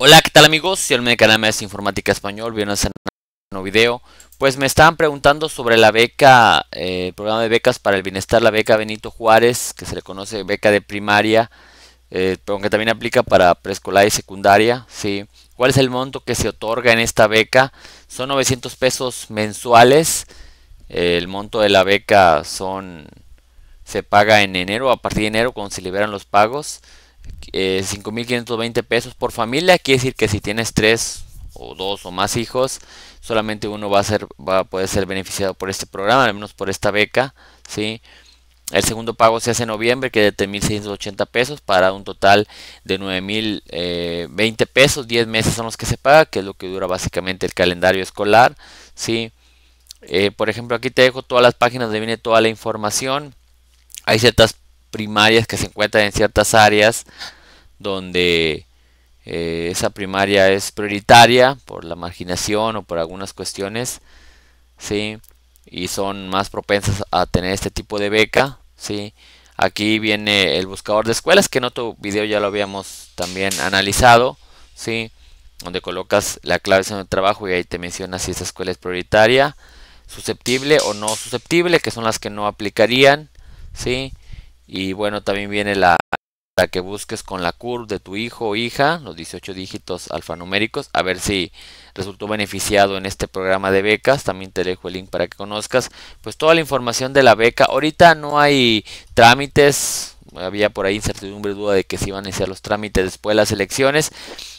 Hola, ¿qué tal amigos? soy el de canal es Informática Español, bienvenidos a un nuevo video. Pues me estaban preguntando sobre la beca, el eh, programa de becas para el bienestar, la beca Benito Juárez, que se le conoce beca de primaria, eh, pero que también aplica para preescolar y secundaria, ¿sí? ¿Cuál es el monto que se otorga en esta beca? Son 900 pesos mensuales, el monto de la beca son se paga en enero, a partir de enero cuando se liberan los pagos. 5.520 eh, pesos por familia. Quiere decir que si tienes tres o dos o más hijos, solamente uno va a ser, va a poder ser beneficiado por este programa, al menos por esta beca, ¿sí? El segundo pago se hace en noviembre, que es de 3.680 pesos, para un total de 9.020 eh, pesos. 10 meses son los que se paga, que es lo que dura básicamente el calendario escolar. ¿sí? Eh, por ejemplo, aquí te dejo todas las páginas donde viene toda la información. Hay ciertas primarias que se encuentran en ciertas áreas donde eh, esa primaria es prioritaria por la marginación o por algunas cuestiones, ¿sí? Y son más propensas a tener este tipo de beca, ¿sí? Aquí viene el buscador de escuelas, que en otro video ya lo habíamos también analizado, ¿sí? Donde colocas la clave de trabajo y ahí te menciona si esa escuela es prioritaria, susceptible o no susceptible, que son las que no aplicarían, ¿sí? Y bueno, también viene la, la que busques con la curva de tu hijo o hija, los 18 dígitos alfanuméricos, a ver si resultó beneficiado en este programa de becas. También te dejo el link para que conozcas pues toda la información de la beca. Ahorita no hay trámites, había por ahí incertidumbre, duda de que se iban a iniciar los trámites después de las elecciones.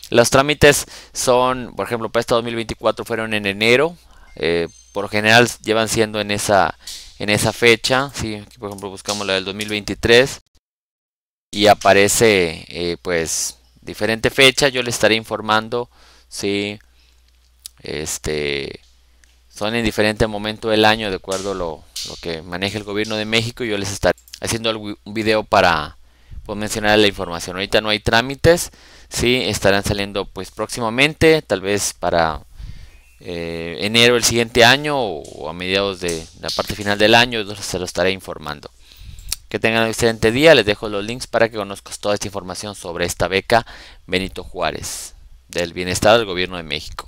Los trámites son, por ejemplo, para este 2024 fueron en enero, eh, por general llevan siendo en esa en esa fecha, ¿sí? por ejemplo buscamos la del 2023 y aparece eh, pues diferente fecha, yo le estaré informando si ¿sí? este, son en diferente momento del año de acuerdo a lo, que maneja el gobierno de México, yo les estaré haciendo un video para pues, mencionar la información. Ahorita no hay trámites, si estarán saliendo pues próximamente, tal vez para... Eh, enero del siguiente año o a mediados de la parte final del año, se lo estaré informando. Que tengan un excelente día, les dejo los links para que conozcas toda esta información sobre esta beca Benito Juárez del Bienestar del Gobierno de México.